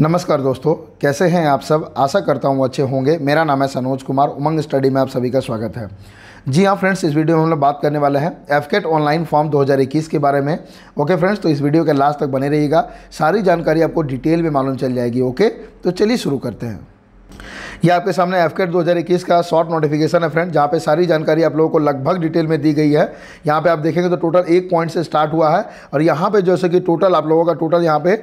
नमस्कार दोस्तों कैसे हैं आप सब आशा करता हूँ अच्छे होंगे मेरा नाम है सनोज कुमार उमंग स्टडी में आप सभी का स्वागत है जी हाँ फ्रेंड्स इस वीडियो में हम लोग बात करने वाले हैं एफकेट ऑनलाइन फॉर्म 2021 के बारे में ओके फ्रेंड्स तो इस वीडियो के लास्ट तक बने रहिएगा सारी जानकारी आपको डिटेल में मालूम चल जाएगी ओके तो चलिए शुरू करते हैं ये आपके सामने एफ दो हज़ार इक्कीस का शॉर्ट नोटिफिकेशन है फ्रेंड जहाँ पे सारी जानकारी आप लोगों को लगभग डिटेल में दी गई है यहाँ पे आप देखेंगे तो टोटल एक पॉइंट से स्टार्ट हुआ है और यहाँ पे जैसे कि टोटल आप लोगों का टोटल यहाँ पे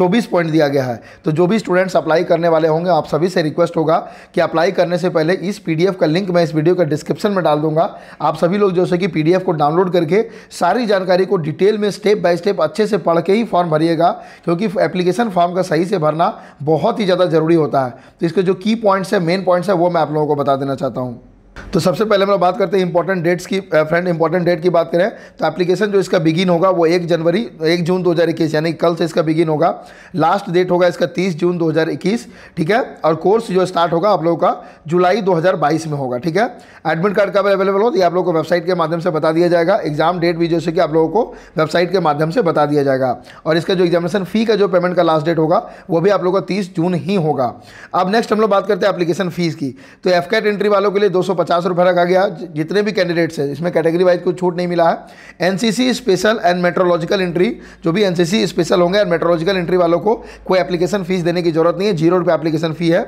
24 पॉइंट दिया गया है तो जो भी स्टूडेंट्स अप्लाई करने वाले होंगे आप सभी से रिक्वेस्ट होगा कि अप्लाई करने से पहले इस पीडीएफ का लिंक मैं इस वीडियो का डिस्क्रिप्शन में डाल दूंगा आप सभी लोग जैसे कि पीडीएफ को डाउनलोड करके सारी जानकारी को डिटेल में स्टेप बाय स्टेप अच्छे से पढ़ के ही फॉर्म भरिएगा क्योंकि एप्लीकेशन फॉर्म का सही से भरना बहुत ही ज़्यादा जरूरी होता है तो इसके जो की पॉइंट पॉइंट्स है मेन पॉइंट्स है वो मैं आप लोगों को बता देना चाहता हूँ तो सबसे पहले हम लोग बात करते हैं इंपॉर्टेंट डेट्स की फ्रेंड इंपॉर्टेंट डेट की बात करें तो एप्लीकेशन जो इसका बिगिन होगा वो एक जनवरी एक जून 2021 यानी कल से इसका बिगिन होगा लास्ट डेट होगा इसका 30 जून 2021 ठीक है और कोर्स जो स्टार्ट होगा आप लोगों का जुलाई 2022 में होगा ठीक है एडमिट कार्ड कब अवेलेबल हो तो आप लोगों को वेबसाइट के माध्यम से बता दिया जाएगा एग्जाम डेट भी जैसे कि आप लोगों को वेबसाइट के माध्यम से बता दिया जाएगा और इसका जो एग्जामिनेशन फी का जो पेमेंट का लास्ट डेट होगा वो भी आप लोगों का तीस जून ही होगा अब नेक्स्ट हम लोग बात करते हैं एप्लीकेशन फीस की तो एफकेट एंट्री वालों के लिए दो पचास रुपये रखा गया जितने भी कैंडिडेट्स हैं इसमें कैटेगरी वाइज कोई छूट नहीं मिला है NCC special and meteorological entry जो भी एनसीसी स्पेशल होंगे एंड मेट्रोलॉजिकल एंट्री वालों को कोई एप्लीकेशन फीस देने की जरूरत नहीं है जीरो रुपये एप्लीकेशन फ़ी है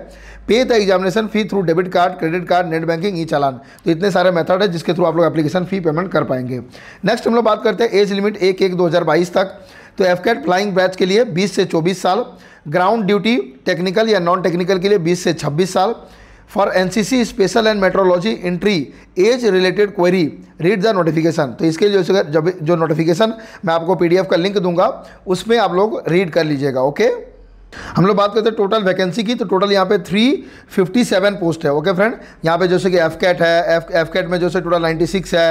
pay the examination fee through debit card credit card net banking e challan तो इतने सारे मेथड है जिसके थ्रू आप लोग एप्लीकेशन फ़ी पेमेंट कर पाएंगे नेक्स्ट हम लोग बात करते हैं एज लिमिट एक एक दो तक तो एफ कैट फ्लाइंग बैच के लिए बीस से चौबीस साल ग्राउंड ड्यूटी टेक्निकल या नॉन टेक्निकल के लिए बीस से छब्बीस साल for NCC special and meteorology entry age related query read the notification तो इसके लिए जो जब जो नोटिफिकेशन मैं आपको पीडीएफ का लिंक दूंगा उसमें आप लोग रीड कर लीजिएगा ओके हम लोग बात करते हैं टोटल वैकेंसी की तो टोटल यहाँ पे 357 पोस्ट है ओके फ्रेंड यहाँ पे जैसे कि एफ कैट है एफ एफ कैट में जैसे टोटल 96 है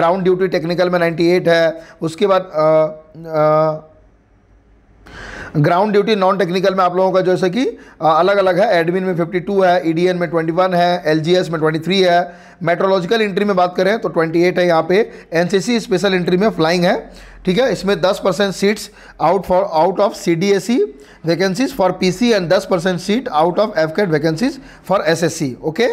ग्राउंड ड्यूटी टेक्निकल में 98 है उसके बाद ग्राउंड ड्यूटी नॉन टेक्निकल में आप लोगों का जैसे कि अलग अलग है एडमिन में 52 है ईडीएन e में 21 है एलजीएस में 23 है मेट्रोलॉजिकल इंट्री में बात करें तो 28 है यहाँ पे एनसीसी स्पेशल इंट्री में फ्लाइंग है ठीक है इसमें 10 percent seats out for out of C D S vacancies for P C and दस percent seat out of AFCAT vacancies for S S C okay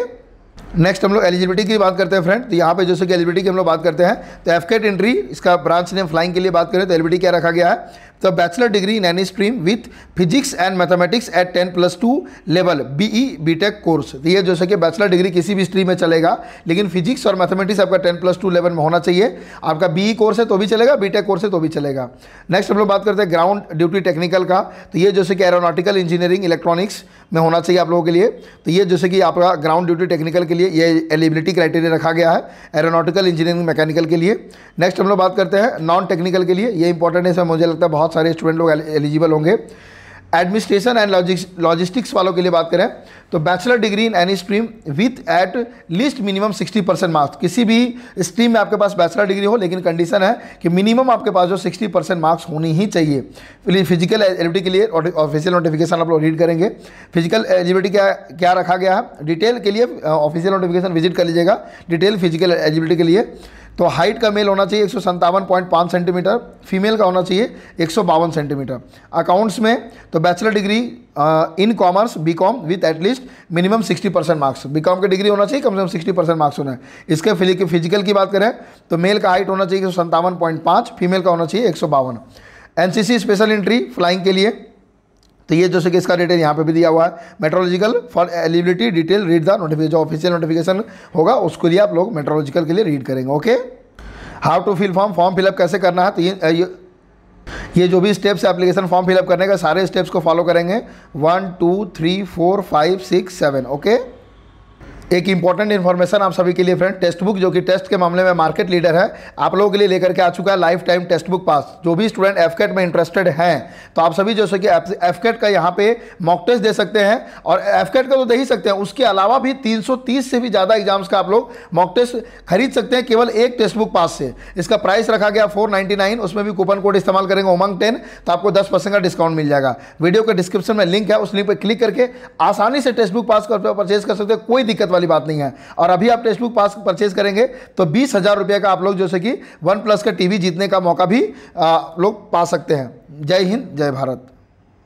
next हम लोग eligibility की बात करते हैं फ्रेंड तो यहाँ पे जैसे कि एलिजिबिलिटी की हम लोग बात करते हैं तो एफकेट एंट्री इसका ब्रांच नेम फ्लाइंग के लिए बात करें तो एलिबिलिटी क्या रखा गया है E, तो bachelor degree in any stream with physics and mathematics at ten plus two level B E B tech course ये जैसे कि बैचलर डिग्री किसी भी स्ट्रीम में चलेगा लेकिन फिजिक्स और मैथमेटिक्स आपका टेन प्लस टू लेवल में होना चाहिए आपका बी ई कोर्स है तो भी चलेगा बी टेक कोर्स है तो भी चलेगा नेक्स्ट हम लोग बात करते हैं ग्राउंड ड्यूटी टेक्निकल का तो ये जैसे कि एरोनॉटिकल इंजीनियरिंग इलेक्ट्रॉनिक्स में होना चाहिए आप लोगों के लिए तो ये जैसे कि आपका ग्राउंड ड्यूटी टेक्निकल के लिए ये एलिबिलिटी क्राइटेरिया रखा गया है एरोनॉटिकल इंजीनियरिंग मैकेनिकल के लिए नेक्स्ट हम लोग बात करते हैं नॉन टेक्निकल के लिए ये इंपॉर्टेंट है मुझे लगता है बहुत सारे स्टूडेंट लोग एलिजिबल होंगे एडमिनिस्ट्रेशन एंड लॉजिस्टिक्स वालों के लिए बात करें तो bachelor degree in any stream with at least minimum 60 percent marks किसी भी स्ट्रीम में आपके पास बैचलर डिग्री हो लेकिन कंडीशन है कि मिनिमम आपके पास जो 60 परसेंट मार्क्स होनी ही चाहिए फिजिकल एलिबिलिटी के लिए ऑफिशियल नोटिफिकेशन आप लोग रीड करेंगे फिजिकल एलिजिबिलिटी क्या क्या रखा गया है डिटेल के लिए ऑफिशियल नोटिफिकेशन विजिट कर लीजिएगा डिटेल फिजिकल एलिजिबिलिटी के लिए तो हाइट का मेल होना चाहिए एक सेंटीमीटर फीमेल का होना चाहिए एक सेंटीमीटर अकाउंट्स में तो bachelor degree in commerce B com with at least minimum 60 percent marks B com की डिग्री होना चाहिए कम से कम 60 परसेंट मार्क्स होना है इसके फिजिकल की बात करें तो मेल का हाइट होना चाहिए एक फीमेल का होना चाहिए एक एनसीसी स्पेशल एंट्री फ्लाइंग के लिए तो ये जैसे कि इसका डिटेल यहाँ पे भी दिया हुआ है meteorological for eligibility detail read the notification official notification होगा उसके लिए आप लोग मेट्रोलॉजिकल के लिए रीड करेंगे okay how to fill form form fill up कैसे करना है तो ये, ये ये जो भी स्टेप्स है एप्लीकेशन फॉर्म फिलअप करने का सारे स्टेप्स को फॉलो करेंगे one two three four five six seven okay एक इंपॉर्टेंट इन्फॉर्मेशन आप सभी के लिए फ्रेंड टेस्ट बुक जो कि टेस्ट के मामले में मार्केट लीडर है आप लोगों के लिए लेकर के आ चुका है life time test book pass जो भी स्टूडेंट एफकेट में इंटरेस्टेड हैं तो आप सभी जैसे कि एफकेट का यहाँ पे मॉक टेस्ट दे सकते हैं और एफकेट का तो दे ही सकते हैं उसके अलावा भी तीन से भी ज़्यादा एग्जाम्स का आप लोग मॉक टेस्ट खरीद सकते हैं केवल एक टेस्ट बुक पास से इसका प्राइस रखा गया फोर उसमें भी कूपन कोड इस्तेमाल करेंगे उमंग टेन तो आपको दस का डिस्काउंट मिल जाएगा वीडियो के डिस्क्रिप्शन में लिंक है उस लिंक पर क्लिक करके आसानी से टेस्ट बुक पास कर परचेज कर सकते हैं कोई दिक्कत वाली वाली बात नहीं है और अभी आप टेक्स्ट बुक पास परचेज करेंगे तो बीस हज़ार रुपये का आप लोग जैसे कि वन प्लस का टीवी जीतने का मौका भी आ, लोग पा सकते हैं जय हिंद जय भारत